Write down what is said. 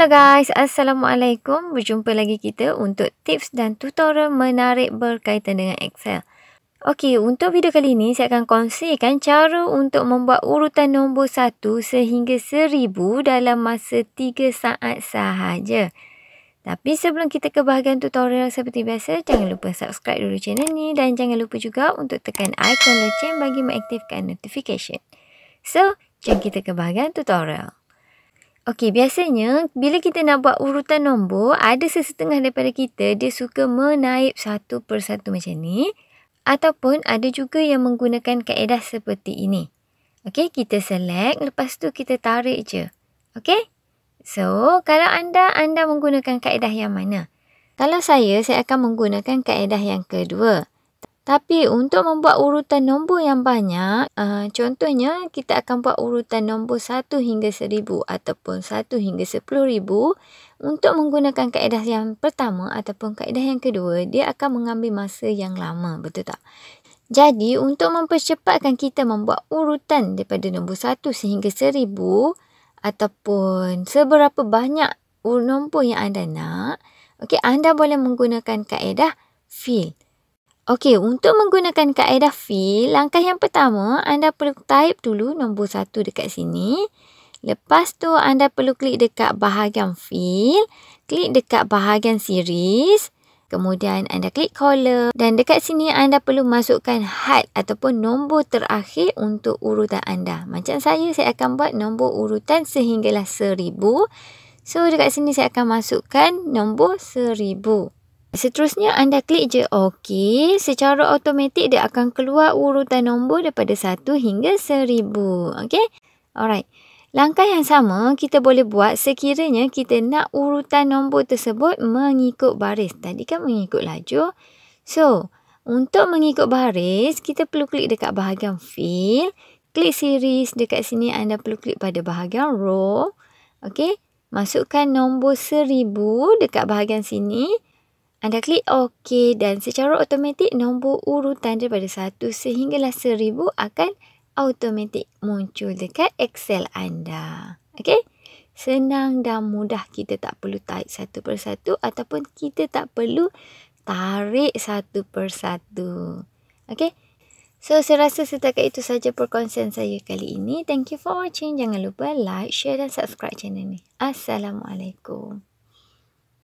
Hello guys, Assalamualaikum. Berjumpa lagi kita untuk tips dan tutorial menarik berkaitan dengan Excel. Okey, untuk video kali ini saya akan kongsikan cara untuk membuat urutan nombor 1 sehingga 1000 dalam masa 3 saat sahaja. Tapi sebelum kita ke bahagian tutorial seperti biasa, jangan lupa subscribe dulu channel ni dan jangan lupa juga untuk tekan ikon loceng bagi mengaktifkan notification. So, jom kita ke bahagian tutorial. Okey, biasanya bila kita nak buat urutan nombor, ada sesetengah daripada kita dia suka menaip satu persatu macam ni. Ataupun ada juga yang menggunakan kaedah seperti ini. Okey, kita select. Lepas tu kita tarik je. Okey? So, kalau anda, anda menggunakan kaedah yang mana? Kalau saya, saya akan menggunakan kaedah yang kedua. Tapi untuk membuat urutan nombor yang banyak, uh, contohnya kita akan buat urutan nombor 1 hingga 1000 ataupun 1 hingga 10000 untuk menggunakan kaedah yang pertama ataupun kaedah yang kedua, dia akan mengambil masa yang lama, betul tak? Jadi untuk mempercepatkan kita membuat urutan daripada nombor 1 sehingga 1000 ataupun seberapa banyak nombor yang anda nak, okey anda boleh menggunakan kaedah fill. Okey, untuk menggunakan kaedah fill, langkah yang pertama anda perlu type dulu nombor satu dekat sini. Lepas tu anda perlu klik dekat bahagian fill, klik dekat bahagian series, kemudian anda klik column dan dekat sini anda perlu masukkan had ataupun nombor terakhir untuk urutan anda. Macam saya, saya akan buat nombor urutan sehinggalah seribu. So dekat sini saya akan masukkan nombor seribu. Seterusnya anda klik je OK. Secara automatik dia akan keluar urutan nombor daripada 1 hingga 1000. Okay? Alright. Langkah yang sama kita boleh buat sekiranya kita nak urutan nombor tersebut mengikut baris. Tadi kan mengikut laju. So, untuk mengikut baris, kita perlu klik dekat bahagian fill. Klik series dekat sini anda perlu klik pada bahagian row. okey? Masukkan nombor seribu dekat bahagian sini. Anda klik OK dan secara automatik nombor urutan daripada 1 sehinggalah 1000 akan automatik muncul dekat Excel anda. Okey? Senang dan mudah kita tak perlu tarik satu persatu ataupun kita tak perlu tarik satu persatu. Okey? So, saya rasa setakat itu saja perkongsian saya kali ini. Thank you for watching. Jangan lupa like, share dan subscribe channel ni. Assalamualaikum.